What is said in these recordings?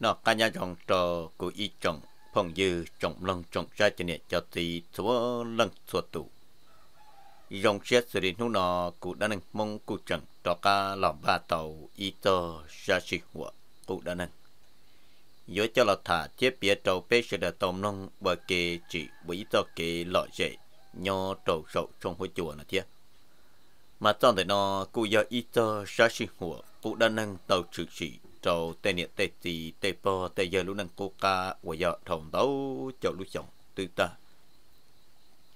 nó cả nhà chồng trò của y chồng phong dư chồng lăng chồng ra cho nên cho tí chúa lăng chúa tụ dòng xét xử lý nó nó cụ đã nâng mong cụ chẳng cho cả lòng ba tàu y tơ ra sĩ hùa cụ đã nâng dưới cho là thả chế bia trầu bê sẽ đã tôm nông bờ kê chỉ bấy cho kê lọ dậy nho trầu sậu trong hội chùa nó thiệt mà trong thời nó cụ giờ y tơ ra sĩ hùa cụ đã nâng tàu trực sĩ trâu tê niệm tê tì tê po tê giờ lúc năng cô ca và giờ thòng đấu cho lúc chồng tư ta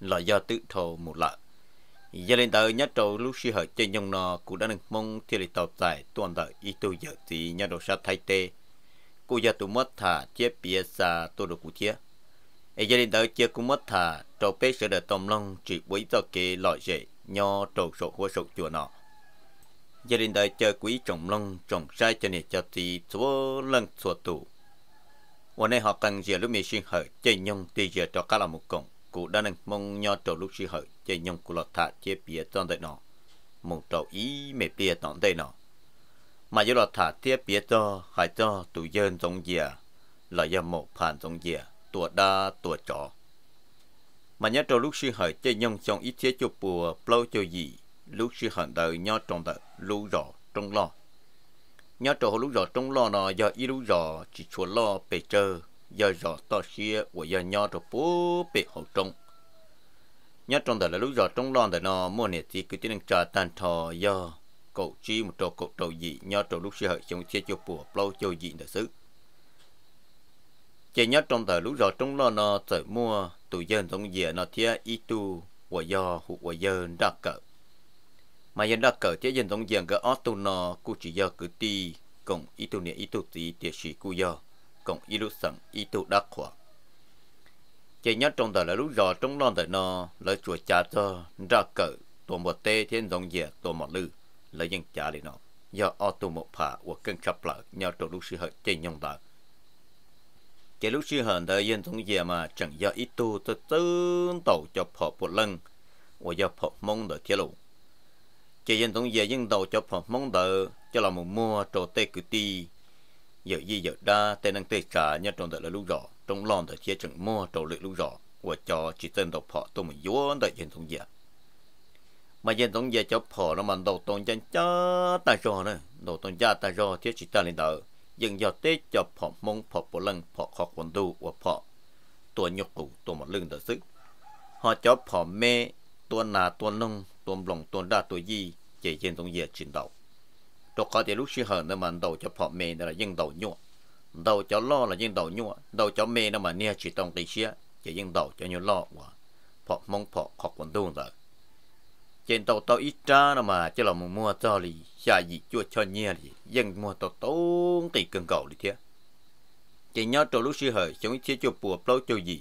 là do tự thầu một lạ giờ lên tới nhát trâu lúc xí hở chơi nhông nọ cũng đã năng mong thì lại tập giải toàn đời y tu giờ thì nhát đầu sát thay tê cô giờ tụ mất thả chết bia xa tôi được cụ chia ai giờ lên tới chia cũng mất thả trâu bé sẽ đợi tôm long chỉ quấy do kê loại rễ nho trâu sổ hoa sổ chùa nọ gia đình đại chờ quý trọng long trọng sai cho nên cho thì số lần số tù hôm nay họ cần giờ lúc mình xin hở chơi nhung thì giờ cho các là một cổng cụ đã nên mong nho trầu lúc xin hở chơi nhung của lọt thả chế bia toàn tại nọ một trầu ý mẹ bia toàn tại nọ mà giờ lọt thả chế bia cho hải cho tụ dân trong giờ, là do một phản trong giờ, tua đa tua trọ. mà nhớ trầu lúc xin hở chơi nhung trong ít chế chụp bùa plau cho gì lúc xin hở đời nho trong đời lũ rọ trong lo nhớ trò lũ rọ trong lo nó do y lũ rọ chỉ chùa lo bề chờ do rọ to xia của do nhớ trò bố bề hậu trong nhớ trong đời là lũ rọ trong lo đời nó mua nè chỉ cứ tiếng trà tan thò do cậu chi một trò cậu trò gì nhớ trò lúc xia hợi trong chia cho bùa plau cho gì đời xứ chỉ nhớ trong đời lũ rọ trong lo nó tự mua tụi dân trong dìa nó thia y tu của do hụt của dân ra cỡ mà dân đã cỡ chế dân tổng dân gỡ ớt tu nò cụ chỉ giờ cứ ti cộng ý tu niệm ý tu tí tiệt sĩ cụ giờ cộng ý lúc sẵn ý tu đắc khỏa chế nhất trong đời là lúc rõ trong non đời nò lời chùa cha cho ra cỡ tổ một tê thiên giống dẻ tổ một lư lời dân cha lì nó do ớt tu một phà của cân khắp lợi nhau trong lúc sư hợp chế nhông đời chế lúc sư hợp đời dân tổng dẻ mà chẳng do ý tu tư tư tổ cho phò bộ lân và do phò mong đời thiết lụng chỉ dân tổng giờ dân đầu cho phòng mong đợi cho là một mua trổ tê cử ti giờ gì giờ đa tê năng tê trả nhớ trong đợi là lúc rõ trong lòng đợi chia chừng mua trổ lự lúc rõ của cho chỉ tên đầu họ tôi mình vốn đợi dân tổng giờ mà dân tổng giờ cho họ nó mà đầu tổng dân cha ta rồi nữa đầu tổng cha ta rồi thiết chỉ ta lên đợi dân giờ tê cho họ mong họ bộ lăng họ khó quần đu của họ tôi nhục cụ tôi một lưng đợi sức họ cho họ mê tôi nà tôi nông tôm lòng tuôn đa tuổi gì chỉ trên tổng diện chiến đấu tôi có thể lúc xưa hơn nữa mà đầu cho họ mẹ là dân đầu nhua đầu cho lo là dân đầu nhua đầu cho mẹ nó mà nia chỉ tông tí xía chỉ dân đầu cho nhiều lo quá họ mong họ học quần tuôn rồi trên tàu tàu ít ra nó mà chứ là mua mua cho lì xả gì chua cho nhia lì dân mua tàu tốn tỷ cần cầu lì thế chỉ nhớ trong lúc xưa hơi chúng chia cho bùa plau cho gì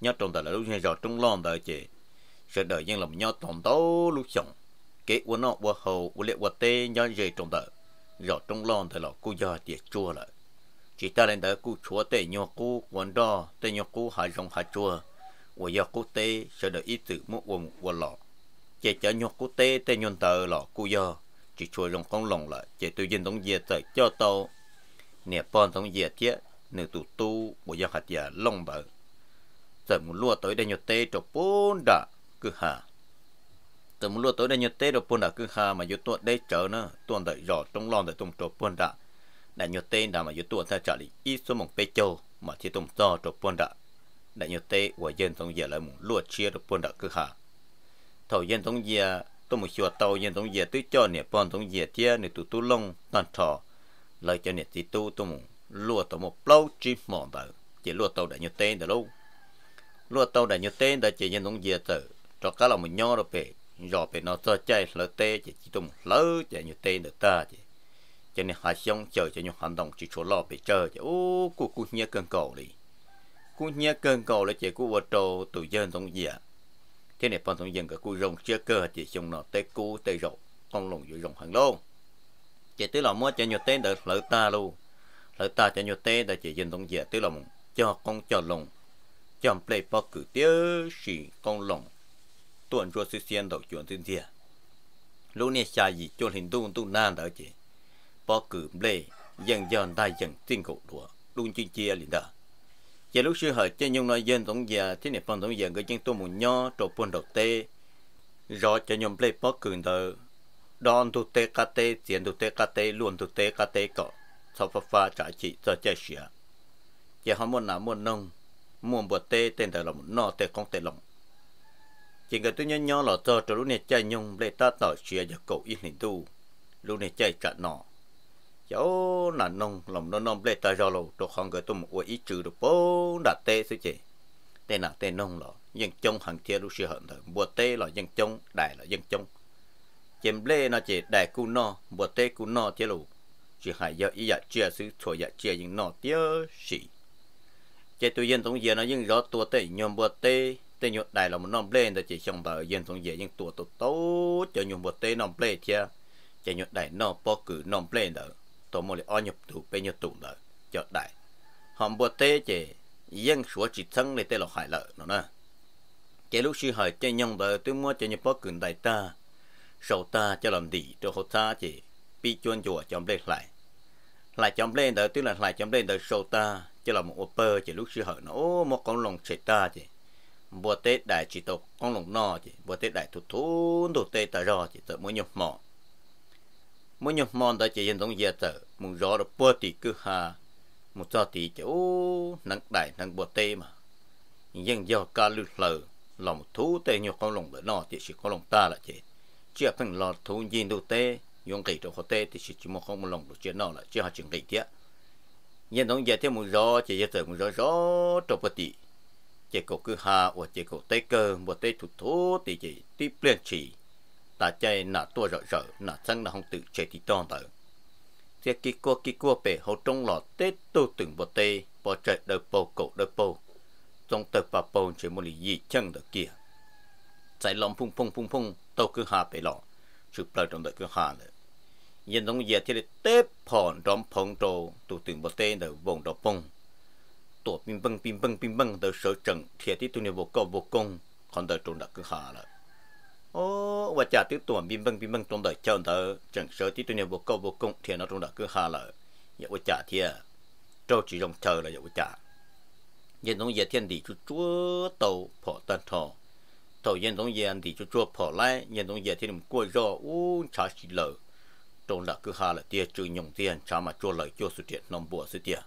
nhớ trong tàu là lúc xưa rồi trong lon đời chị rồi đời nhân làm nhau tổng tố lúc chồng kế uốn nọ qua hầu uốn lệ qua tê nhau dễ trong đời rồi trong lòng thì là cô giờ tiệt chua lại chỉ ta lên đợi cô chúa tê nhau cô quan đo tê nhau cô hạ rong hạ chua uốn giờ cô tê rồi đợi ý tử một uốn uốn lọ chỉ cho nhau cô tê tê nhau tờ lọ cô giờ chỉ chua rong con lòng lại chỉ tôi dân tổng diệt tới cho tàu nẹp bọn tổng diệt chứ nửa tụ tu uốn giờ hạt già long bờ giờ muốn lúa tới đây nhau tê cho bốn đã cứ hà từ một lúc tối đây như tết rồi buồn đã cứ hà mà dưới tuột đây chờ nữa tuột đợi rõ trong lon đợi tung trộn buồn đã đã như tết đã mà dưới tuột theo trả lý ít số mong bê châu mà chỉ tung do trộn buồn đã đã như tết của dân trong giờ lại một lúa chia được buồn đã cứ hà thầu dân trong giờ tôi một chùa tàu dân trong giờ tứ cho nè bọn trong giờ tia nè tụ tụ lông tan trò lời cho nè tí tu tôi một lúa tôi một plau chim mòn vào chỉ lúa tàu đã như tết đã lâu lúa tàu đã như tết đã chỉ dân trong giờ tới đó cá là một nhỏ đó bể giờ bể nó cho chạy lỡ tê chỉ chỉ tôm lỡ chạy như tê được ta chỉ cho nên hai xong chờ cho nhau hành động chỉ chỗ lo bể chờ chứ ô cụ cụ nhớ cơn cầu đi cụ nhớ cơn cầu là chỉ cụ vợ trâu tụ dân tổng gì thế này bọn tổng dân cả cụ rồng chưa cơ chỉ xong nó tê cụ tê rộ con lồng dưới rồng hàng lông chỉ tới là mua cho nhiều tê được lỡ ta luôn lỡ ta cho nhiều tê là chỉ dân tổng gì tới tức là cho con cho lồng chọn play bao cử tiêu chỉ con lồng tuần rồi sự xiên đầu chuyện tin thiệt lúc này xa dị cho hình tung tung nan đó chị bỏ cử lê dần dần đại dần tin cổ đùa luôn chi chia liền đó giờ lúc sư hợp cho nhung nói dân tổng già thế này phần tổng già người chân tôi muốn nho trộn buôn đầu tê rõ cho nhung lê bỏ cử đờ đòn tu tê ca tê tiền tu tê ca tê luôn tu tê ca tê cọ sau pha pha trả chị cho chơi sửa giờ họ muốn nào muốn nông muốn bộ tê tên là một nọ tê không tê lòng chỉ cần tôi nhớ nhớ là tơ cho lúc này chạy nhung lấy ta tỏ chia cho cậu ít hình tu lúc này chạy chặt nọ cháu là nông lòng nó nông lấy ta cho lâu tôi không gửi tôi một quả ít trừ được bố đã tê sư chị tê là tê nông là dân trong hàng thiên lúc xưa hận rồi bùa tê là dân trong đại là dân trong chém lê nó chỉ đại cu no bùa tê cu no thế lù chỉ hại giờ ý dạ chia sư thổi dạ chia những nọ tiếc sĩ chế tôi dân tổng giờ nó nhưng rõ tua tê nhom bùa tê tên nhột đại là một non play đó chỉ trong tờ dân xuống dễ nhưng tuổi tổ tố cho nhung bộ tên non play chia cho nhột đại non po cử non play đó tổ một o nhập tụ bên nhập tụ đó cho đại họ bộ tên chỉ dân số chỉ thân này tên là hải lợi nó nè cái lúc sư hỏi cho nhung đó tôi mua cho nhập bó cử đại ta sau ta cho làm gì cho họ ta chỉ bị chuồn chùa chồng lên lại lại chồng lên đó tức là lại chồng lên đó sau ta cho làm một ô chỉ lúc sư hỏi nó một con lòng sệt ta chỉ bữa tết đại chỉ tổ con lồng nò chỉ bữa tết đại thủ thú đồ tê tờ rò chỉ tờ mỗi nhục mỏ mỗi nhục mỏ đó chỉ dân giống giờ tờ mùng rõ được bữa tì cứ hà một cho tì chỗ ô đại nắng bữa tê mà dân do ca lư lờ là một thú tê nhục con lồng bữa nò chỉ chỉ con lồng ta là chỉ chưa phần lo thú nhìn đồ tê dùng kỹ đồ khó tê thì chỉ chỉ một con một lồng được chuyện nò là chưa học chuyện kỳ tiếc dân giống giờ thế mùng rõ chỉ gia tờ mùng rõ rõ đồ bữa tì chỉ có cứ hà và chỉ có tê cơ và tê thủ thố thì chỉ tiếp lên chỉ ta chạy nà tua rợ rợ nà sang nà không tự chạy thì to tờ thế kí qua kí qua bể hậu trong lọ tê tu từng bộ tê bỏ chạy đợi bầu cổ đợi bầu trong tờ bà bầu chỉ một lý gì chân đờ kìa. chạy lòng phung phung phung phung tàu cứ hà bể lọ chụp lại trong đợi cứ hà nữa yên đông giờ thì tê phòn đom phồng trâu tu từng bộ tê đợi vùng đom phồng tổ pin băng pin băng pin băng tới sở trận thiệt tí tụi này vô cầu vô công còn tới trốn đặc cứ hà là ô và chả tí tụi pin băng pin băng trốn tới chờ tới trận sở tí tụi này vô cầu vô công thiệt nó trốn đặc cứ hà là vậy và chả thiệt trâu chỉ dòng chờ là vậy và chả yên giống yên thiên đi chú chúa tàu phỏ tân thọ tàu yên giống yên đi chú chúa phỏ lại yên giống yên thiên quay do u chả xì lờ trốn đặc cứ hà là tia trừ nhộng tiền chả mà chúa lời chúa sự thiệt nông bùa sự thiệt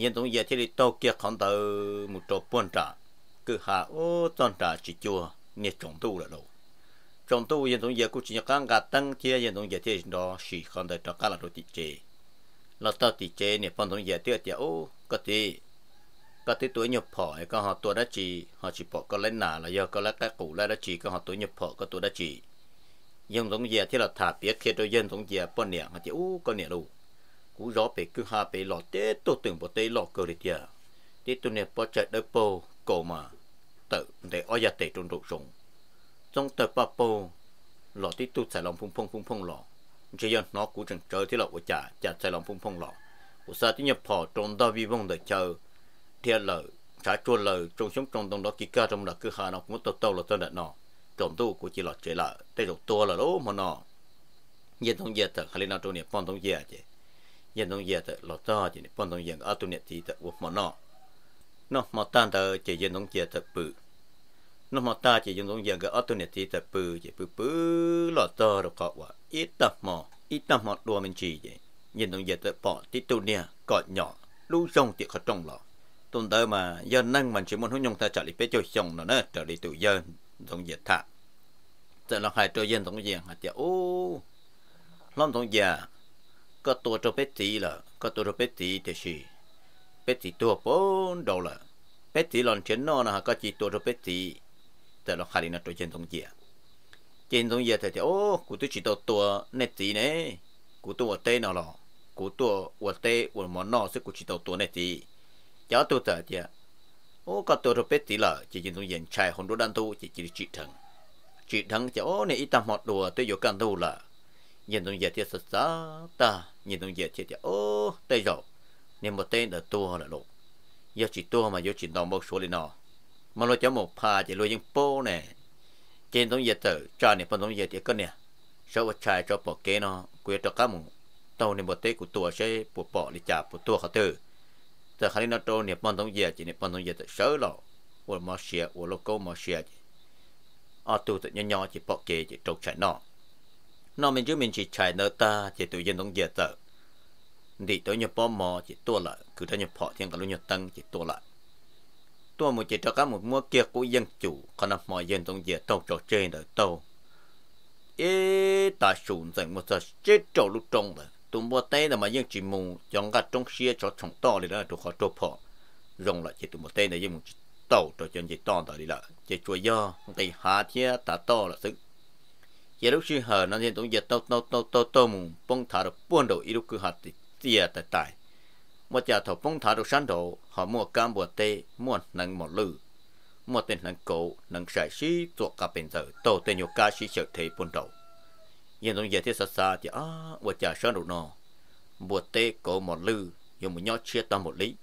yên tổng giờ thì tàu kia không tàu một chỗ bốn trả cứ hạ ô toàn trả chỉ chùa nhiệt trọng tu là đủ trọng tu yên tổng giờ cũng chỉ có cả tăng kia yên tổng giờ thiết đó chỉ không tàu trả cả là đồ tị chế là tàu tị chế nhiệt phong tổng giờ thiết thì ô có thể có thể tuổi nhập phỏ có họ tuổi đã chỉ họ chỉ bỏ có lấy nà là do có lấy cái củ lá đã chỉ có họ tuổi nhập phỏ có tuổi đã chỉ dân tổng giờ thiết là thả biết khi tôi dân tổng giờ bốn niệm mà thì ô có niệm đủ cú gió bể cứ hà bể lọ tế tổ tưởng bộ tế lọ cơ đi tiệt tế tổ nè bỏ chạy đỡ bồ cổ mà tự để ở nhà tê trong rụng rụng trong tờ bà bồ lọ tế tôi xài lòng phung phung phung phung lọ chỉ giờ nó cú chẳng chơi thì lọ của chả chả xài lòng phung phung lọ của sao tê nhập họ trong đó vi vong đợi chờ thiệt lợ trả chua lợ trong sống trong đông đó kỹ ca trong là cứ hà nó cũng tao tao là tao đợt nọ trộm tu của chỉ lọ chế lợ tê rụng tua là lố mà nọ yên thông dệt thật hay là nào trộn nghiệp phong thông dệt chứ ยันต้งเยอะแต่เรดต้องยังปนต้องยังอัตุเนตีแต่วุ่นมันเนาะเนาะมาตั้งแต่จะยันต้งเยอะแต่ปื้อเนาะมาตา้งจะยันต้องยังก็อัตุเนตีแต่ปื้อจะปื้อปื้อเราต้องรูก่ว่าอิตาหมออิตาหมอดวงมันจีเจี่ยยังต้งเยอะแต่ปอติดตัวเนี่ยกอดหยอกลู่ซ่งจะเขาจ้งหลอกต้นเดิมมายันนั่งมันชิมมันหุ่นยงตาจัดลิเป้โจซ่งนั่นน่ะจัดลิตุวยังต้งเยอะท่าจตลเราหายตัวยันต้องยังหัดใจโอ้ล้มต้องยังก็ตัวจะเป็ดสีละก็ตัวจะเป็ดสีเดชีเป็ดสีตัวปนดอละเป็ดสีหลอนเชนนอนะฮะก็จีตัวจะเป็ดสีแต่เราขาดีนะตัวเชนตรงเจียเชนตรงเจียแต่เดี๋ยวโอ้กูตัวจีตัวตัวเน็ตสีเนี่ยกูตัวเต้นอละกูตัววัวเต้วัวหมอนนอซึ่งกูจีตัวตัวเน็ตสีเจ้าตัวแต่เดียวโอ้ก็ตัวจะเป็ดสีละจีเชนตรงเจียชายคนรู้ดันตัวจีจีจีถังจีถังเจ้าโอ้เนี่ยอีตามหมดดัวตัวอยู่กันตัวละ nhìn đồng dệt thiết sợ sợ ta nhìn đồng thiết thì ô tây rồi nên một tên là tua là lộ giờ chỉ tua mà giờ chỉ đồng một số lên nó mà lo cho một pha chỉ lo những bố nè trên đồng dệt tử cho này phần đồng dệt thiết con nè sau một chai cho bỏ kế nó quyết cho cá mù tàu nên một tên của tua sẽ bỏ bỏ đi chạp của tua khả tử giờ khả nó trâu nè phần đồng dệt chỉ nè phần đồng dệt sớ lộ của mà xia của lô cô mò xia à tu tự nhỏ nhỏ chỉ bỏ kế chỉ trục chạy nọ nó mình chứ mình chỉ chạy nợ ta chỉ tự nhiên đóng giờ tờ đi tới nhập bom mò chỉ tua lại cứ tới nhập họ thiên cả luôn nhập tăng chỉ tua lại tua một chỉ cho các một mua kia của dân chủ còn nằm mọi dân đóng giờ tàu trò chơi đợi tàu ê ta sụn dành một giờ chết trầu lúc trong rồi tụi mua tay là mà dân chỉ mù chọn cả trong xe cho chồng to thì đó tụi họ chụp họ rồng lại chỉ tụi mua tay này dân một tàu cho chơi chỉ to đó đi là chỉ chuối do tay há chia ta to là sức giờ lúc chưa hờ nó nên tụng giờ tao tao tao tao tao muốn bông thả được buôn đồ ít lúc cứ hạt thì tia tại tại một giờ thầu bông thả được sáng đồ họ mua cam bùa tê mua nắng một lư mua tên nắng cổ nắng sải xí tuột cả bên giờ tổ tên nhiều ca sĩ sợ thấy buôn đầu giờ tụng giờ thế xa xa thì à một giờ sáng đồ nó bùa tê cổ một lư dùng một nhó chia tao một lý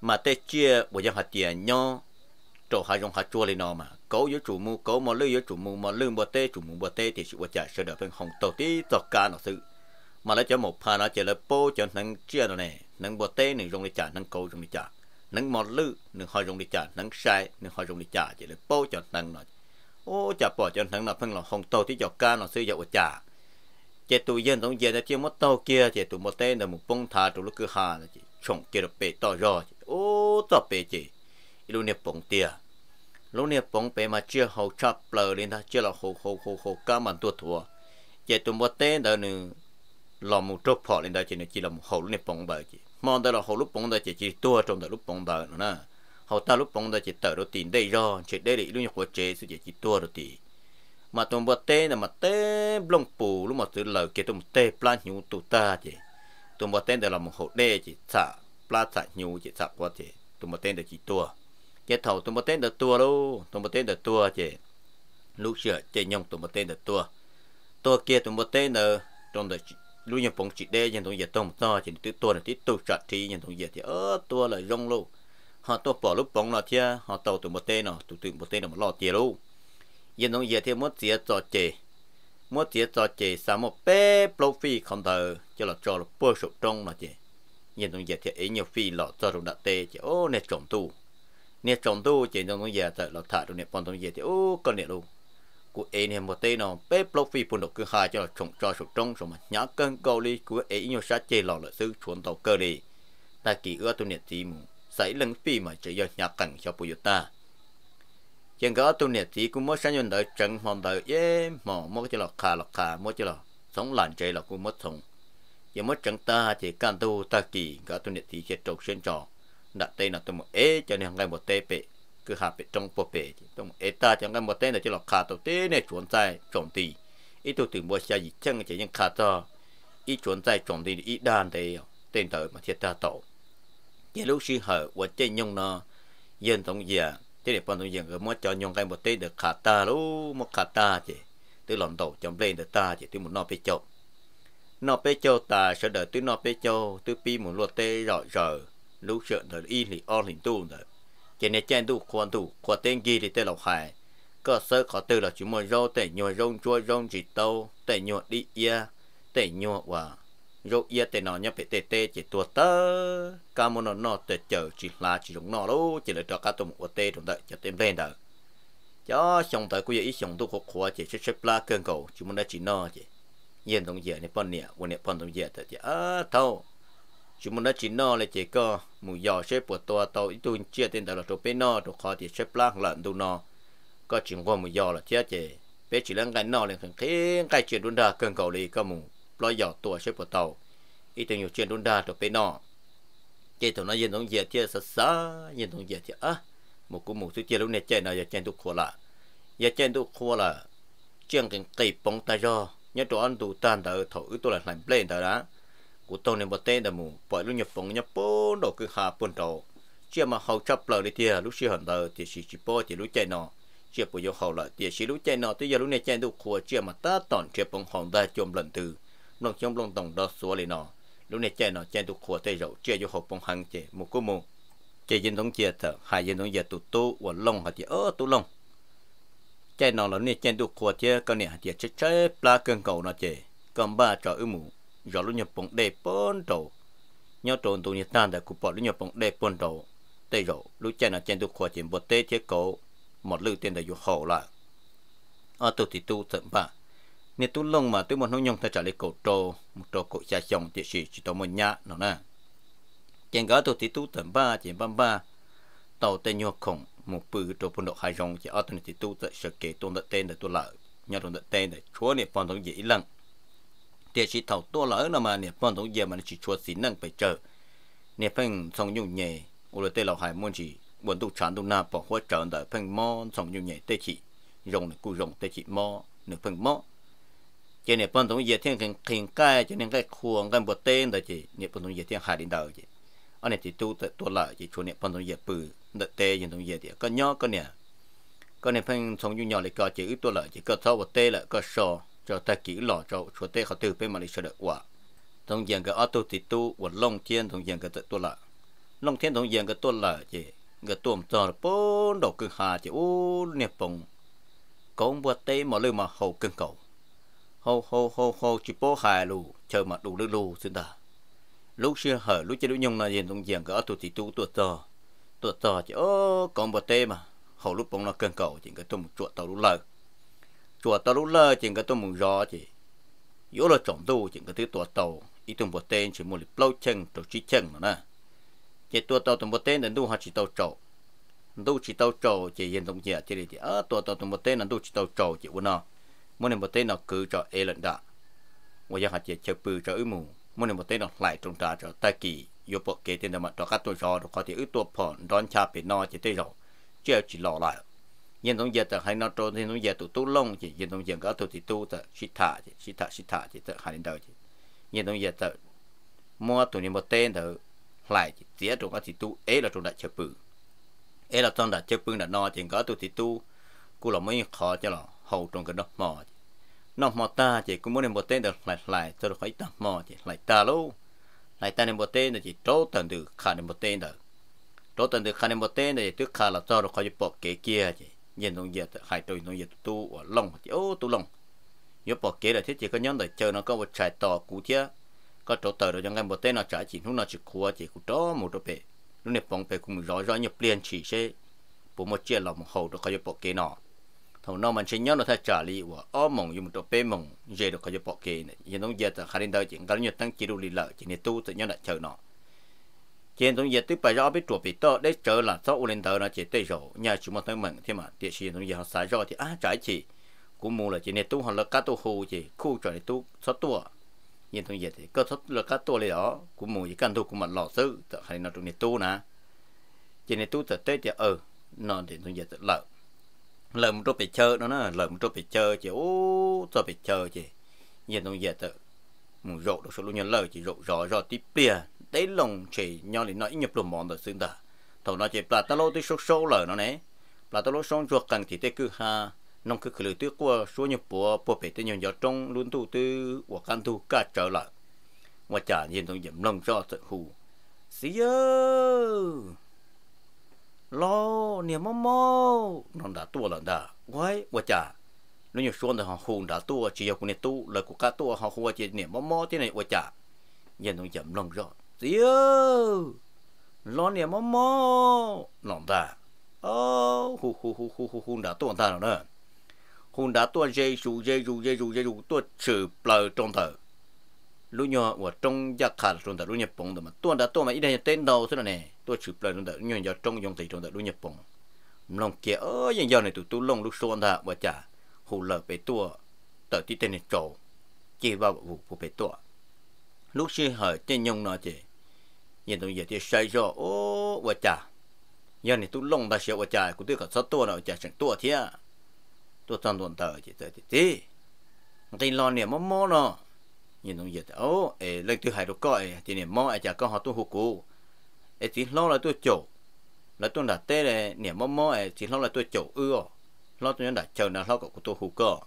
mà tê chia bùa giờ hạt tiền nhau trổ hai dòng hạt chua lên nó mà cố yếu chủ mù cố mà lưu yếu chủ mù mà lưu bờ tê chủ mù bờ tê thì sự vật chạy sẽ được bên hồng tổ tí tọt ca nó sự mà lấy cho một pha nó chỉ là bô cho nâng chia rồi nè nâng bờ tê nâng rong đi trả nâng cố rong đi trả nâng mà lưu nâng hơi rong đi trả nâng sai nâng hơi rong đi trả chỉ là bô cho nâng nó ô chả bỏ cho nâng là phân là hồng tổ tí tọt ca nó sự vật trả chỉ tụi dân tổng dân chỉ mất tàu kia chỉ tụi một tê là một bông thà tụi lúc cứ hà là chỉ chồng kia được bể to rồi ô to bể chỉ luôn nè bông tia lúc này bóng bé mà chưa hậu chập lờ lên ta chưa là hồ hồ hồ hồ cá mặn tuột thua vậy tụi một tên đó nữa làm một trộp họ lên ta chỉ là chỉ là một hồ lúc này bóng bờ chỉ mong đó là hồ lúc bóng đó chỉ chỉ tua trong đó lúc bóng bờ nữa nè hồ ta lúc bóng đó chỉ tờ đầu tiền đây rồi chỉ đây là lúc nhục của chế sự chỉ chỉ tua rồi tiền mà tụi một tên là mà tê long phủ lúc mà từ lờ kia tụi một tê plan nhung tụi ta chỉ tụi một tên đó là một hồ đây chỉ xả plan xả nhung chỉ xả quá chỉ tụi một tên là chỉ tua chế thầu tụi một tên được tua đâu tụi một tên được tua chị lúc sửa chế nhông tụi một tên được tua tua kia tụi một tên ở ờ, trong đời lúc nhập phong chị đê nhân thùng giờ tông to chỉ tự tua là tí tu chặt thì nhân thùng giờ thì ơ tua là rong luôn họ tua bỏ lúc phong là chia họ tàu tụi một tên nó tụi tụi một tên là một lọ tiền luôn nhân thùng giờ thì muốn chia cho chị muốn chia cho chị sao một bé profi không thờ cho là cho là bơ sụp trong là chị nhân thùng giờ thì ấy nhiều phi lọ cho rồi đặt tê chị ô nè trộm tu nè chồng tôi chỉ trong nó giờ tại là thả trong nè bọn tôi giờ thì ô con nè luôn của em nè một tên nó bé blog phi phun được cứ hai cho chồng cho sụt trong rồi mà nhá cân câu đi của em nhiều sát chế lò lợi sư chuẩn tàu cơ đi ta kỳ ưa tu nè gì mù xảy lần phi mà chỉ do nhá cân cho bùi ta chẳng có tu nè gì cũng mới sáng nhận đợi chẳng mong đợi ye mò mất cho lọ khà lọ khà mất cho lọ sống lành chơi là cũng mất sống giờ mất chẳng ta thì can tu ta kỳ cả tu nè thì sẽ trục xuyên tròn đã tê nó tôi một ế cho nên ngay một tê bể cứ hạ bể trong bộ bể tôi một ế ta cho ngay một tê là chỉ là khá tôi tê này chuẩn tại chuẩn tì ít tôi từng mua xe gì chân chỉ những khá to ít chuẩn tại chuẩn tì ít đan tê tên đời mà thiệt ta tổ giờ lúc sinh hở và chơi nhung nó yên tổng già thế này bọn tổng già cứ muốn cho nhung ngay một tê được khá ta lú một khá ta chứ tôi lòng tổ chấm lên được ta chứ tôi muốn nó bị chọc nó bé châu ta sợ đợi tôi nó bé châu tôi pi muốn luật tê rồi rồi lúc sợ rồi y thì o liền tu rồi cho nên trên tu quan tu quan tên gì thì tên lộc hài, có sơ có tư là chúng mình rau tệ nhồi rong chua rong chỉ tâu tệ nhồi đi ia tệ nhồi và rau ia tệ nó nhau phải tệ tê chỉ tua tơ cả món nó nó tệ chờ chỉ là chỉ dùng nó luôn chỉ là cho cá tụi một tê trong đợi cho tên lên đó, cho xong thời cuối ý xong tu khó khó chỉ xếp xếp la cơn cầu chúng mình đã chỉ nó chỉ yên đồng giờ này bọn nè bọn nè bọn đồng giờ thì à ờ, thâu chúng mình đã chỉ nó là chỉ có mù giò chế bộ tua tàu ít tuần chia tên đó là tàu bé nó tàu khó thì chế plak lợn tu nó có chuyện qua mù giò là chết chế bé chỉ lăng cái nó là thằng thế cái chuyện đun đa cần cầu đi có mù lo giò tua chế bộ tàu ít tuần nhiều chuyện đun đa tàu bên nó chế thằng nó yên thằng dẹt chế sá sá yên thằng dẹt chế á một cú mù thứ chế lúc này chế nào giờ chế tu khổ là, giờ chế tu khổ là, chuyện cái cây bóng ta do nhớ tụi anh tụi tan đỡ thổi tôi là làm lên đó cú tông nên bật tên đầm mù bởi lúc nhập phòng nhập bố đồ cứ hạ buồn đầu chia mà hậu chấp lời đi thì lúc xưa hận đời thì chỉ chỉ thì lúc chạy nọ chia bùi yêu hậu lại thì chỉ lúc chạy nọ tới giờ lúc này chạy đủ khua chia mà ta tòn chia bông hồng ra chôm lần từ lòng chôm lòng tổng đó xóa lên nọ lúc này chạy nọ chạy đủ khua tay rậu chia yêu hậu bông hăng chạy một cú mù chạy dân thống chia thở hai dân thống giờ tụ tu và lông hả thì ơ tụ lông chạy nọ là lúc này chạy đủ khua chia cái chết chết pla cầu nó chạy cầm ba trò ư mù giờ lúc nhập bóng đẹp bón đầu nhau trộn tụ nhiệt tan đã cụ bỏ lúc nhập bóng đẹp bón đầu tê rồi lúc chạy là chen tụ khoa chém bột tê chế cổ một lưu tiền đã dù hậu lại ở tụ thì tu tận ba nên tu lông mà tu một nông nhông ta trả lời cổ trô một trô cổ cha chồng tiệt sĩ chỉ tao một nhà nó nè chèn gã tụ thì tu tận ba chèn ba ba tàu tên nhau khổng một bự trô quân đội hai rồng chỉ ở tụ thì tu tận sợ kế tuôn tận tên để tu lợi nhau tuôn tận tên để chúa này phong thống dĩ lặng tiền chỉ thầu to lỡ nó mà nè bọn tổng giờ mà chỉ chua xí năng phải chờ nè phăng song nhung nhẹ ô lê tê lão hải muốn chỉ buồn tu chán tu na bỏ hỗ trợ đợi phăng mò song nhung nhẹ tê chỉ rồng này cú rồng tê chỉ mò nè phăng mò chỉ nè bọn tổng giờ thiên kinh kinh cai cho nên cái khuôn cái bộ tên đó chỉ nè bọn tổng giờ thiên hải đến đầu chỉ anh này chỉ tu tự tu lỡ chỉ chua nè bọn tổng giờ bự đợi tê nhìn tổng giờ thì có nhó có nè có nè phăng song nhung nhỏ lại có chỉ ước tu lỡ chỉ có thâu bộ tê lại có sò cho ta kỹ lọ cho cho tế họ từ bên mà đi sửa được quả thông dạng cái auto thì tu và long thiên thông dạng cái tu là long thiên thông dạng cái tu là gì cái tuồng trò là bốn đầu cưng hà chỉ u niệm phong. cũng bữa tế mà lưu mà hậu cưng cầu hậu hậu hậu hậu chỉ bố hài lù chờ mà đủ lưu lù xin ta lúc xưa hở lúc chơi lúc nhung là gì thông dạng cái auto thì tu tuột trò tuột trò chỉ ô cũng bữa tê mà hậu lúc bông là cưng cầu chỉ cái tuồng chuột tàu lúc lời chùa tao lúc lơ chỉ cái tôi mùng gió chị yếu là trồng tu chỉ cái thứ tua tàu ít từng bộ tên chỉ một lít lâu chân tổ chi chân mà nè chỉ tua tàu từng bộ tên là tu họ chỉ tàu trầu tu chỉ tàu trầu chỉ hiện động nhẹ à? chỉ để chỉ ở ờ, tua tàu từng bộ tên là tu chỉ tàu trầu chị u nó muốn niệm bộ tên nào cứ cho e lần đã ngoài ra họ chỉ chơi bự cho ư mù muốn niệm bộ tên nào lại trong ta cho ta kỳ yếu bộ kế tên là mặt đó các tôi cho được có thể ư tua phòn đón cha bên nó chỉ tới rồi chưa chỉ lò lại ยินตรงเจอแต่ให้นอตรงยินตรงเจอตุตุลงจียินตรงเจอก็ตุติตุแต่สิทธาจีชิตาสิทธาจีแต่หันเดาจียินตรงเจอแต่มัวตุนิมเต็นเถอะหลายเสียตรงก็ติตุเอเราตรงได้เชปืเอเราตรงได้เชปืนได้นอจริงก็ตุติตุกูเราไม่ขอเจะหรอหูตรงกันนอหมอดนอหมอดตาจีกูมัวในโมเต็นแต่ะหลายหลายจะรู้ใตาหมอจีหลายตาลูหลายตาในโมเต็นเถ่ะจีโตตันดูขาในโมเต็นเถอะโตตันดูขาในโมเต็นเถ่ะจีตุขาเราจะรู้ใครจปอกเกี้ยจี nhìn nông dệt hai tôi nông dệt tu ở lông thì ô tu lông nhớ bỏ kế là thiết chỉ có nhóm đời chơi nó có một trái to cú thế có chỗ tờ rồi trong cái một tên nó trái chỉ lúc nó chỉ khua chỉ cú đó một đôi bể lúc này bóng bể cũng rõ rõ nhập liền chỉ xe bộ một chia lòng hậu được có giúp bỏ kế nọ thầu nó mình sẽ nhớ nó thay trả lý và ó mong dùng một đôi bể mong dễ được có giúp bỏ kế này nhìn nông dệt là đến đời chỉ có nhớ tăng chỉ đủ lý lợi chỉ nên tu tự nhớ lại chơi nọ hiện trong giờ tới bây ra biết chuột bị to để chờ là sau lên thờ nó chỉ tay rồi nhà chúng mà thấy mừng thế mà địa chỉ trong giờ họ xài rồi thì á trái chỉ cũng mua là chỉ nên tu họ là cá tu hồ chỉ khu trời tu sáu tua hiện trong giờ thì cơ sáu là cá tu này đó cũng mua chỉ căn tu cũng mà lò sư tự hay nó trong này tu nè chỉ nên tu tự tới thì ờ nó thì trong giờ tự lợi lợi một chút bị chơi nó nó lợi một chút bị chơi chỉ ô cho bị chơi chỉ hiện trong giờ tự mù rộ được số luôn nhân lợ chỉ rộ rõ rõ tiếp bia tế lòng chỉ nhau thì nói nhập lùm mòn rồi xứng ta thầu nói chỉ là ta lâu tới số số lời nó nè là ta lâu xong chuột cần thì tới cứ ha nông cứ khử lửa tước qua số nhập bùa bùa bể tới nhiều giờ trong luôn tu tư hoặc căn thu cả trở lại mà chả nhìn tôi dầm lòng cho tự hù xí ơ lo niềm mơ mơ nó đã tua lần đã quái mà chả nó nhiều xuống thì họ hù đã tua chỉ yêu của này tu lời của cá tua họ hùng hù chỉ niệm mơ mơ thế này mà chả nhìn tôi dầm lòng rồi tiêu lo nè mò mò lòng ta ô hu hu hu hu hu hu đã tuôn ta rồi nè, hun đã tuôn dây dù dây dù dây dù dây dù tuôn trừ bờ trong thở lúc nhỏ của trong gia khả trong thở lúc nhập bóng mà tuôn đã tuôn mà ít đây tên đầu thế này tuôn trừ bờ trong thở nhỏ giờ trong dòng thị trong thở lúc nhập bóng lòng kia ơ giờ giờ này tụi tôi lông lúc xôn ta và chả hù lờ về tua tờ tí tên này trổ chỉ vào vụ của về tua lúc xưa hở trên nhông nó chê nhìn tôi giờ thì say cho, ô vợ cha giờ này tôi lông bà sợ vợ cha cũng tôi còn sót tua nào cha chẳng tua thế à tôi chọn tuần tờ chỉ tới thì tí tin lo nè mò mò nó nhìn tôi giờ ô ê lên tôi hai được coi thì nè mò ai cha con họ tôi hụt cũ ê tin lo là tôi chỗ là tôi đã tê này niệm mò mò ê tin lo là tôi chỗ ưa lo tôi đã chờ nào lo của tôi hụt cọ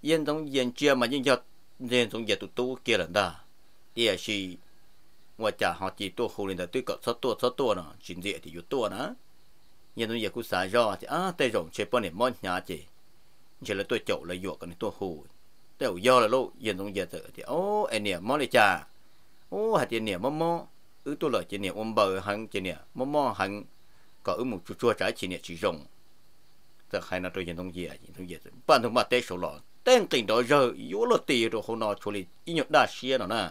yên trong yên chia mà yên cho yên trong giờ tôi tu kia là ta địa gì. ว่าจะหอจีตัวคูลินแต่ตัวก็ซอตัวสอตัวนาะจินเดียที่อยู่ตัวนะยันตัวอยากกูสายยอจีอ้าแต่รลงเชปเนี่ยมอนยาจีเชลตัวโจาเลยหยกกันในตัวคูแต่ย่อละลูกยันตรงเยอะเถอะที่โอ้ไอเนี่ยมอเลยจ้าโอ้หัดเนี่ยมอมออือตัวเลยจีเนี่ยอมเบอร์หังจีเนี่ยมอมอหังก็อือหมูชัวชัวใจจีเนี่ยจีรงแต่ใครน่ะตัวยันตรงเยอะยันตรงเยอปั้นตรงมาเตะโฉลอนเต้นติ่งดอยเจอะยุ่งละตีตัวคนนอชลิอีหยได้เชียนนะ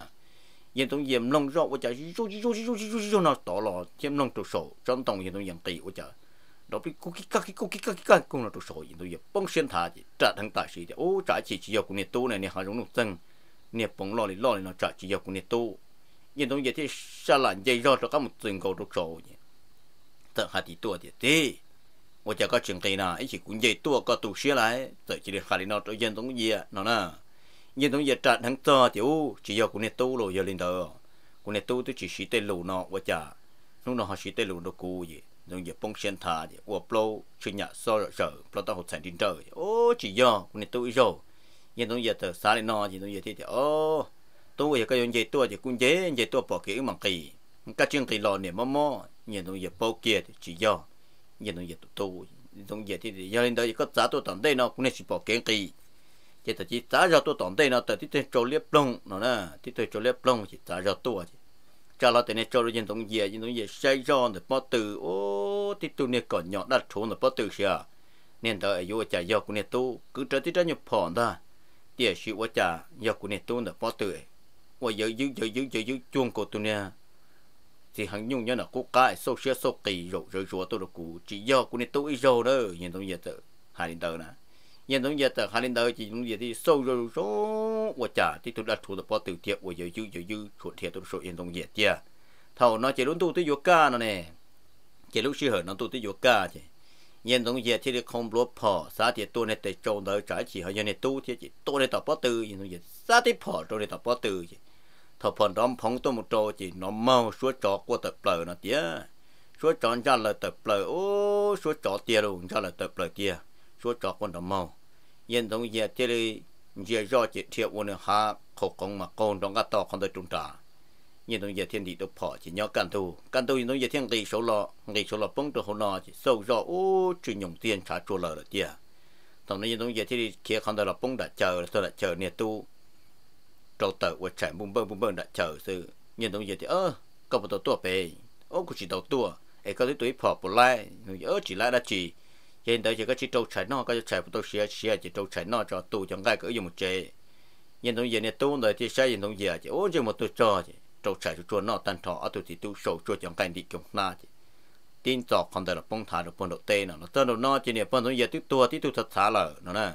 yên tung yếm long rõ của chả rú rú rú rú rú nó tỏ lò yếm lông trụ sổ trong tông yên tung yếm tỷ của chả đó bị cú kí các cú kí các kí các cũng là sổ yên tung yếm bông xuyên thả chỉ trả thằng tài sĩ thì ô trả chỉ chỉ yêu của nè tu này nè hà giống nông dân nè bông lo lì lo lì nó trả chỉ yêu của nè tu yên tung yếm thì xa là dây rõ cho các một từng cầu trụ sổ nhỉ thật hạt thì tua thì thế 我家个兄弟呢，一起滚地多个都学来，这几天喊你那这烟东西，那呢？nhưng tôi giờ trận thằng to tiểu chỉ do cũng nên tu rồi giờ lên đó cũng nên tu tôi chỉ xí tên lù nọ quá chả lúc nào họ xí tên lù nó cù gì rồi giờ bông sen thả gì uo plo chuyện nhà so rồi sợ plo tao hụt sản trên trời ô chỉ do cũng nên tu ít rồi nhưng tôi giờ từ xa lên nọ thì tôi giờ thì ô tu giờ cái gì tu thì cũng dễ dễ tu bỏ kỹ bằng kỳ các chuyện kỳ lò niệm mò mò nhưng tôi giờ bao kia chỉ do nhưng tôi giờ tu tôi giờ thì giờ lên đó có giá tôi tận đây nó cũng nên chỉ bỏ kỹ kỳ chỉ ta chỉ trả cho tôi tổng đây nó từ chỉ tôi cho liệp lông nó nè chỉ tôi cho liệp lông chỉ trả cho tôi chứ cho là tiền cho rồi dân tổng gì dân tổng gì xây cho được bao từ ô thì tôi nè còn nhỏ đã trốn được bao từ xia nên đó ở chỗ trả do của nè tôi cứ trở tiếp ra nhập phòn ta tiền sự của trả do của nè tôi được bao từ và giờ giữ giờ giữ giờ giữ chuông của tôi nè thì hàng nhung nhớ là cố cái số xia số kỳ rồi rồi rồi tôi được cụ chỉ do của nè tôi rồi đó những tổng gì tự hai đến tờ nè nhân giống giờ tờ hai lên đời chỉ giống giờ thì sâu rồi số của trả thì tôi đã thu được bao từ thiệt của giờ dư giờ dư thuận thiệt tôi số yên giống giờ kia thầu nó chỉ luôn tu tới yoga nó nè chỉ lúc sư hở nó tu tới yoga ca chứ nhân giống giờ thì không lúa phò xã thì tôi này tới trồng đời trái chỉ hơi giờ này tu thì chỉ tôi này tập bao từ nhân giống giờ xã thì phò tôi này tập bao từ chứ thầu phần đom phong tôi một trò chỉ nó mau suốt trò qua tập bờ nó tía suốt trò ra là tập bờ ô suốt trò tia luôn ra là tập bờ kia suốt trò con đom mau yên đồng giờ chơi đi giờ do chỉ thiệu quân hạ khổ công mà con trong cả to con tới trung trả yên đồng giờ thiên địa độc phò chỉ nhớ căn tu căn tu yên đồng giờ thiên kỳ số lọ kỳ số lọ bông được hồ nọ chỉ sâu rõ ô chỉ nhung tiền trả chua lờ rồi tia tổng này yên đồng giờ thiên đi kia con tới là bông đã chờ rồi đã chờ nè tu trâu tờ quay chạy bung bơ bung bơ đã chờ sự yên đồng giờ thì ơ có một tổ tua về ô cũng chỉ đầu tua ấy có cái tuổi phò bù lại ơ chỉ lại đã chỉ hiện tại chỉ có chỉ trâu chảy nó có chảy tôi xia xia chỉ trâu chạy nó cho tu chẳng cái cứ dùng một chế nhưng tôi diện này tu rồi thì sai nhưng tôi diện chỉ ô chỉ một tôi cho chỉ trâu chảy cho nó tan thọ ở tôi thì tôi sổ cho chẳng cái đi kiểu na chỉ tin tỏ còn tại là phong thái là phong độ tê nó nó tên độ nó chỉ này phong thông diện tiếp tua thì tôi thật thả là nó nè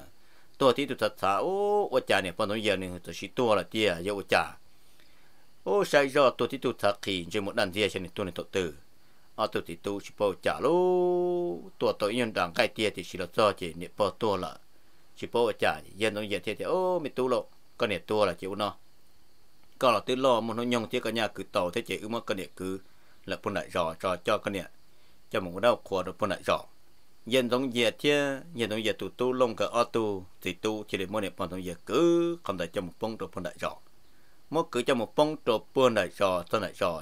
tua thì tôi thật thả ô ô cha này phong thông diện này tôi chỉ tua là tia giờ ô cha ô sai do tôi thì tôi thật kỳ chỉ một đàn tia chỉ này tôi này tự ở ờ, tụi thì tu chỉ bảo trả lú tụi tụi yên đẳng cái tiệt thì chỉ là do chỉ niệm bảo tua là chỉ bảo trả yên nó yên thế thì ô mình tu lộ có niệm tua là chịu nó có là tự lo mà nó nhông thế cả nhà cứ tàu thế chỉ ưu mà cái niệm cứ là phun lại rõ rõ cho cái niệm cho một đau khổ được phun lại rõ yên giống yên thế yên giống yên tu tu lông cả ở tu thì tu chỉ để mỗi niệm bảo giống yên cứ không thể cho một bông rồi phun lại rõ mỗi cứ cho một bông rồi phun lại rõ cho lại rõ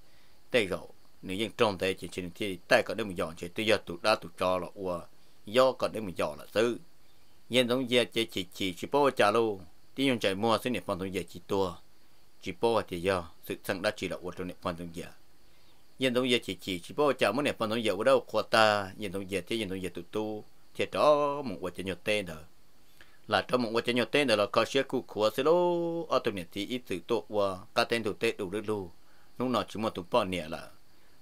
แต่ก็นี่ยังจอมแต่จริงๆที่แต่ก็ได้มัหย่อนเฉยตัวยาตุดาตุจอละอวัวย่อก็ได้มัหย่อนละซื้อเย็นต้องเยียเจจิจิชิโป้จ้าลูที่ยังใจมัวซึ่งเนี่ยฟังตรงเยียจิตัวจิโป้ที่ย่อสึกสังดัชิละอัวตรงเนี่ยฟังตรงเยียเย็นต้องเยียจิจิชิโป้จ้าเมื่อเนี่ยฟังตรงเยียว่าเราขวตาเย็นต้องเยียที่เย็นต้องเยียตุตูเท่าจ้อมึงว่าจะหยดเต้นเด้อหลังจากมึงว่าจะหยดเต้นเด้อเราเขาเชื่อคู่ขัวสิโลเอัตุเนี่ยที่อิสุตัววัวกาเต้นถูกเต้ดูรึรู้ lúc nào chỉ một tụ bỏ nhẹ là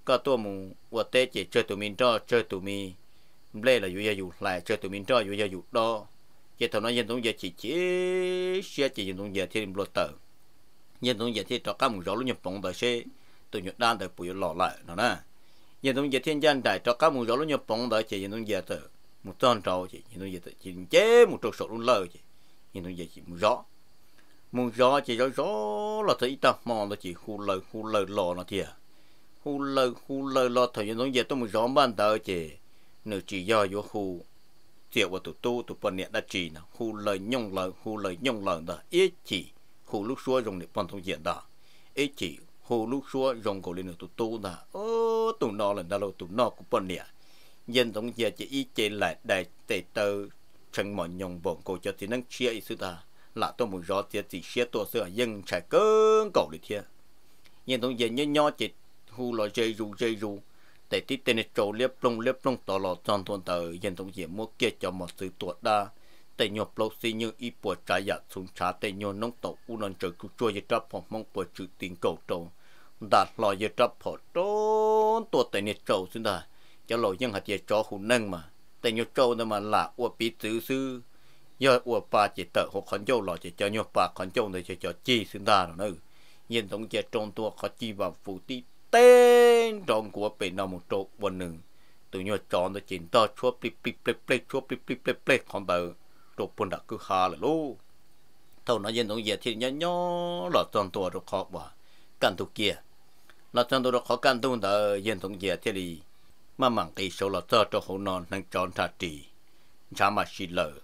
có tôi mù và Tết chỉ chơi tụi mình cho chơi tụi mình lê là vừa gia vừa lại chơi tụi mình cho vừa gia vừa đó chỉ thằng nó dân tụng giờ chỉ chỉ xe chỉ dân tụng giờ thì lo tờ dân tụng giờ thì cho các mù rõ luôn nhập phòng tờ xe tụi nhật đan tờ bùi lọ lại nó nè dân tụng giờ thiên gian đại cho các mù rõ luôn nhập phòng tờ chỉ dân tụng giờ tờ một tôn trâu chỉ dân tụng giờ chỉ chế một trục sổ luôn lơ chỉ dân tụng giờ chỉ mù rõ mong gió chỉ gió gió là thấy ta mò là chỉ khu lờ khu lờ lò nó thiệt khu lờ khu lờ lò thời gian giống vậy tôi mong gió ban đầu chỉ nửa chỉ do vô khu tiệu và tụ tu tụ phần niệm đã chỉ nó khu lờ nhung lờ khu lờ nhung lờ đó ý chỉ khu lúc xưa dùng để phần thông diện đó ý chỉ khu lúc xưa dùng cổ lên tụ tu đó ô tụ nó là đã lâu tụ nó cũng phần niệm dân thông diện chỉ ý chỉ lại đại tệ tơ chẳng mọi nhung bọn cô cho thì năng chia ý sư ta là tôi muốn rõ tiền chỉ xe tôi sửa dân chạy cơn cầu đi thiệt nhưng tôi giờ nhớ nhớ chỉ hù lo dây ru dây ru để tí tên trâu liếp lông liếp lông tỏ lò tròn thôn tờ nhưng tôi giờ mua kia cho một sự tuột đa để nhộp lâu xí như y bùa trái giả xuống trá để nhộp nông tổ u nông trời cứu chua dây trắp phòng mong bùa chữ tiền cầu trâu đạt lò dây trắp phỏ trốn tuột tên trâu xin đời cho lò dân hạt dây chó hù nâng mà để nhộp trâu mà lạ ua bí tứ sư ย่ออวปาจิตเตอหกขันโจหล่อจิตเจ้าโยปากขันโจเลยจะจาจี้ซึดาหรอเนอเย็นตรงเจ้าจงตัวขจีบฟูตีเต้นจองกัวเป็นนามโตวันหนึ่งตัวโยจอนตัวจินต่อชั่วปลิบปลิบเปลเปลชั่วปลิบปลิบเปลเปลของเบอร์ตัวปุ่นดักคือฮาเลยลูกเท่านั้นเย็นตรงเย็ดที่ยันย่อหล่อจอนตัวเัาขอว่ากันตุเกียหล่อจอนตัวเัาขอกันตุนเดอเย็นตรงเย็ที่ดีมาหมั่งกีโซหล่อจอนตจ้าหงนอนนั่งจอนทัดจีชามาชิเลอร์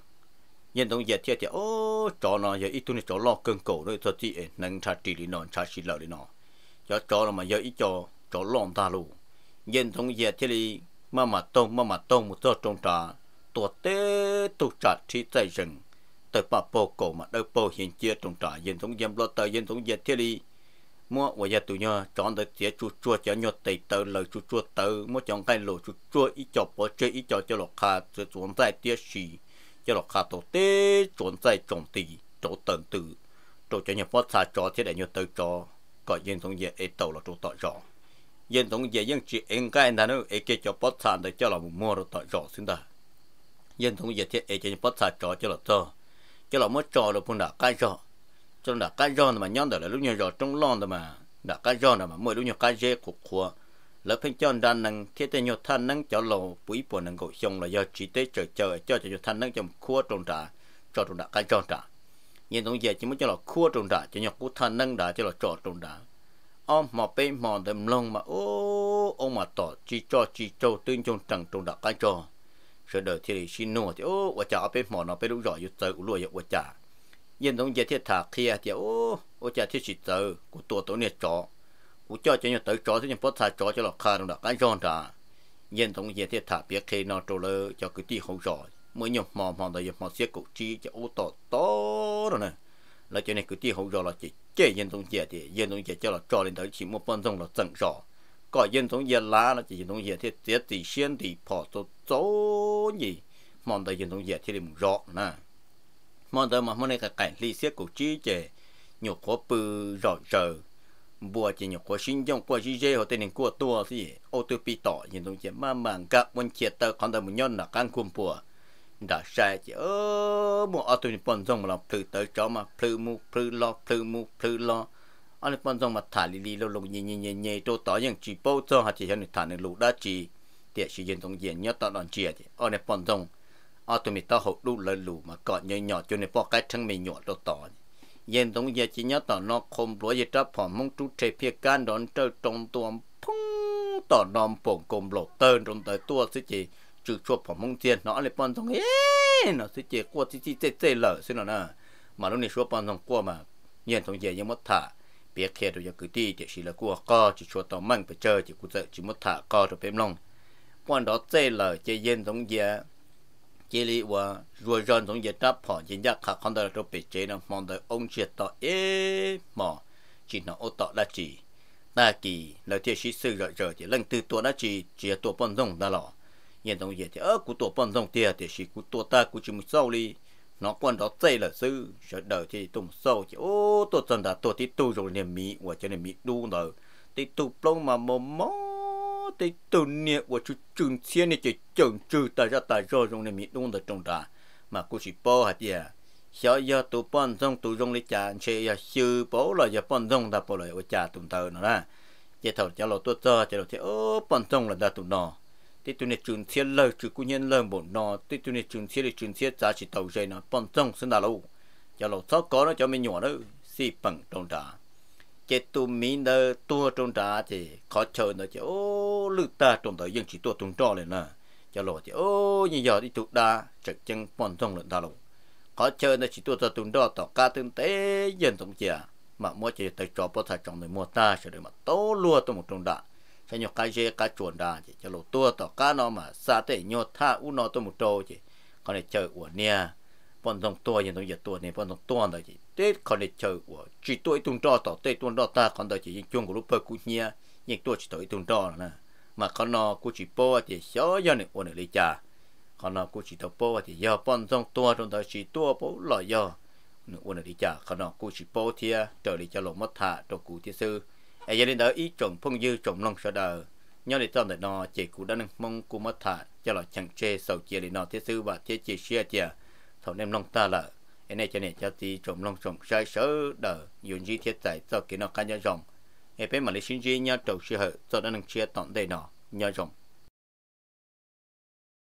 nhân đồng giờ thiệt thì ô chó nó giờ ít tuổi chó lo cơn cổ rồi thật chị nâng trà trị đi nó trà trị lợi đi nó chó chó nó mà giờ ít chó chó lom ta luôn nhân đồng giờ thiệt thì mà mà tông mà mà tông một tơ trong trà tổ tế tổ trà trị tại rừng tới ba bồ cổ mà đâu bồ hiện chia trong trà nhân đồng giờ lo tới nhân đồng giờ thiệt thì mua và giờ tụi nhau chọn được chế chua chua cho nhau tây tờ lời chua chua tờ mua chọn cái lỗ chua chua ít cho bỏ chơi ít cho cho lọ khá rồi chúng ta tiếc gì cho lọ khá tổ tế trốn dây trồng tì chỗ tận tử chỗ cho nhập phát xa cho thế đại nhiều tới cho có dân thống dễ ấy tàu là chỗ tọa rõ dân thống dễ dân chỉ anh cái anh ta nữa ấy kia cho phát xa để cho là một mua rồi tọa rõ xin ta dân thống dễ thế ấy cho nhập phát xa cho cho là cho cho là mất cho là phun đã cái rõ cho là cái rõ mà nhon đó là lúc nhiều rõ trong lon đó mà đã cái rõ mà mỗi lúc nhiều cái dễ của khoa lỡ phên cho đàn nâng thiết tế nhiều thân nâng cho lầu bụi bộ nâng gỗ xong là do trí tế chờ chờ cho cho than năng trong khua trồng trà cho trồng trà cái trồng trà nhìn tổng giờ chỉ muốn cho là khua trồng trà cho nhau cú than năng đã cho là trò trồng trà ông mà bê mò đầm lông mà ô ông mà tỏ chi cho chi cho tương trong trần trồng trà cái trò sợ đời thì xin nô thì ô quả chả bê mò nó bê đúng rồi yêu tới cũng lùi quả chả nhìn tổng giờ thiết thả kia thì ô ô chả thiết chỉ tới của tổ tổ này trò u cho cho nhau tới cho thế nhưng bớt thà chó cho là kha nó là cái giòn đã yên tổng yên thế thả biết khi nó trôi lơ cho cái tí không giỏi mới nhom mò mò đời mò xiết cổ chi cho ô tô to rồi nè là cho nên cái tí không giỏi là chỉ chế yên tổng yên thì yên tổng yên cho là cho lên tới chỉ một phần trong là chẳng rõ có yên tổng yên lá là chỉ yên tổng yên thế tiết tỷ xuyên tỷ bỏ tổ số gì mong đời yên tổng yên thì làm rõ nè mong đời mà hôm nay cái cảnh ly xiết cổ chi chế nhục khó bự rõ rỡ บัวจีนอยู่กัวชิงจงกัวชิเย่เขาเต็นกัวตัวสิโอตัวปีต่อยังต้องเจ็บมาหมันกับวันเชียเตอร์คอนเดมุนยอนหนักการคุมปัวด่าใช่จีเออมัวเอาตัวนี้ปนจงมาลองพลือเตอร์จอมาพลือมูพลือลอพลือมูพลือลออันนี้ปนจงมาถ่ายลีลีเราลงเย่เย่เย่เย่ตัวต่อยังจีโป้จงหาจีฉันหนึ่งถ่ายหนึ่งลูกได้จีเดี๋ยวชิเย็นตรงเย็นเนี่ยตอนนอนเจียจีอันนี้ปนจงเอาตัวนี้ต่อหกลูกเลยลูกมาก่อนเย่เย่จนในป้อใกล้ทั้งไม่หยอดตัวต่อ yên tông giờ chỉ nhớ tỏ nó không lúa gì đó phỏng mong chú trẻ phía can đón chơi trong tuồng phong tỏ nòm phồng cùng lo tơn trong tới tua sẽ chỉ trừ chuột phỏng mong tiền nó lại bọn thông yên nó sẽ chỉ qua chỉ chỉ chê chê lở xin nó nè mà lúc này chuột bọn thông qua mà yên tông mất thả biết khi rồi giờ cứ đi để xí là cua co chỉ chuột tao măng phải chơi chỉ cua chỉ mất thả co rồi phim long quan đó chơi lở chơi yên tông giờ chế lý và rồi dân chúng dịch đáp họ dân giác khả khăn đời rồi bị chế nó mong đời ông chết tỏ ế mà chỉ nó ô tỏ đã chỉ ta kỳ là thiết sĩ sư rồi rồi thì lần từ tuổi là chỉ chỉ tuổi bọn rồng đã lọ nhìn chúng dịch thì ớ cụ tuổi bọn rồng thì thì sĩ của tuổi ta cụ chỉ một sau đi nó quan đó dây là sư rồi đời thì tùng sâu thì ô tôi chân đã tôi thì tu rồi niềm mỹ và cho niềm mỹ đu nở thì tu plong mà mồm móng tới tổ niệm của chú trường xe này chỉ chồng trừ tại ra tại rồi dùng này mi đúng là trồng đà mà cô chỉ bỏ hạt gì à sợ giờ tụ bọn rong tụ rong lấy trà xe giờ sư bỏ là giờ bọn rong đã bỏ lại ở trà tụm thờ nữa ra chỉ thầu cho lo tốt cho chỉ lo thế ô bọn rong là đã tụm nọ thì tụi này trường xe lơ chứ cũng nhân lơ bổn nọ thì tụi này trường xe là trường xe giá chỉ tàu dây nó bọn rong sinh ra lâu cho lo sót có nó cho mình nhỏ đó xì bằng trồng đà chế tu mi nơ tua trong trà thì khó chờ nó chứ ô lư ta trong thời dân chỉ tua trong trò lên nè à. cho lộ chứ ô như giờ đi tụt đa trực chân bọn thông lượng ta lộ khó chờ nó chỉ tua cho tụt đó tỏ ca tương tế dân tổng chìa mà mua chỉ tới cho bó thạch trong người mua ta sẽ được mà tố lua tôi một trong đà sẽ nhọc cái dê cá chuồn đà chỉ cho lộ tua tỏ ca nó mà xa tế nhột tha u nó tôi một trâu chỉ còn này chờ uổng nha bọn đông tua nhìn đồng giật tua này bọn đông tua đó chị tết còn để chờ của chỉ tôi tung cho tỏ tết tung đó ta còn đó chị những chuông của lúc bơ cũng nhia nhưng tôi chỉ tôi tung cho nè mà còn nó cũng chỉ bỏ thì xó do này ổn lấy cha còn nó cũng chỉ tao bỏ thì do bọn đông tua trong đó chỉ tua bỏ là do ôn lấy cha còn nó cũng chỉ bỏ thì à, trở lại cho lộ mất thả cho cụ thiết sư ai giờ đến đó ý chuẩn phong dư chuẩn long sợ đời nhớ để tâm để nó chỉ cụ đã nâng mong cụ mất thả cho là chẳng chê sầu chia để nó thiết sư và thiết chỉ xia chia thầu nem long ta là anh ấy cho nên cho tí trộm long trộm sai sớ đờ dùng gì thiết tại cho kỹ năng cá nhân rồng em bé mà lấy sinh gì nhau trầu sư hở cho nên chia tọn đây nọ nhau rồng